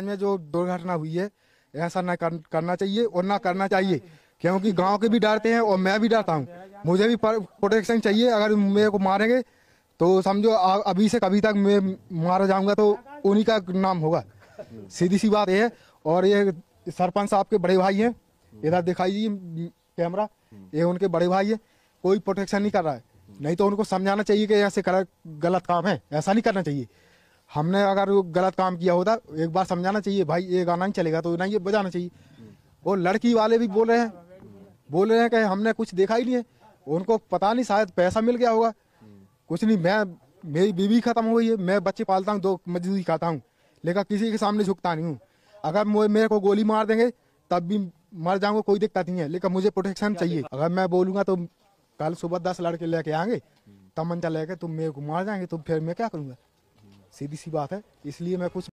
में जो दुर्घटना हुई है ऐसा ना करना चाहिए और ना करना चाहिए क्योंकि गांव के भी डरते हैं और मैं भी डरता हूँ मुझे भी प्रोटेक्शन चाहिए अगर मेरे को मारेंगे तो समझो अभी से कभी तक मैं मारा जाऊंगा तो उन्हीं का नाम होगा सीधी सी बात यह है और ये सरपंच साहब के बड़े भाई हैं इधर दिखाई कैमरा ये उनके बड़े भाई है कोई प्रोटेक्शन नहीं कर रहा है नहीं तो उनको समझाना चाहिए कि ऐसे गलत काम है ऐसा नहीं करना चाहिए हमने अगर गलत काम किया होता एक बार समझाना चाहिए भाई ये गाना नहीं चलेगा तो ना ये बजाना चाहिए और लड़की वाले भी बोल रहे हैं बोल रहे हैं कि हमने कुछ देखा ही नहीं है उनको पता नहीं शायद पैसा मिल गया होगा कुछ नहीं मैं मेरी बीवी खत्म हो गई है मैं बच्चे पालता हूँ दो मजदूरी खाता हूँ लेकिन किसी के सामने झुकता नहीं हूँ अगर मेरे को गोली मार देंगे तब भी मर जाऊंगा कोई दिक्कत नहीं है लेकिन मुझे प्रोटेक्शन चाहिए अगर मैं बोलूंगा तो कल सुबह दस लड़के लेके आएंगे तमंचा लेके तुम मेरे को मार जाएंगे तो फिर मैं क्या करूँगा सीधी सी बात है इसलिए मैं कुछ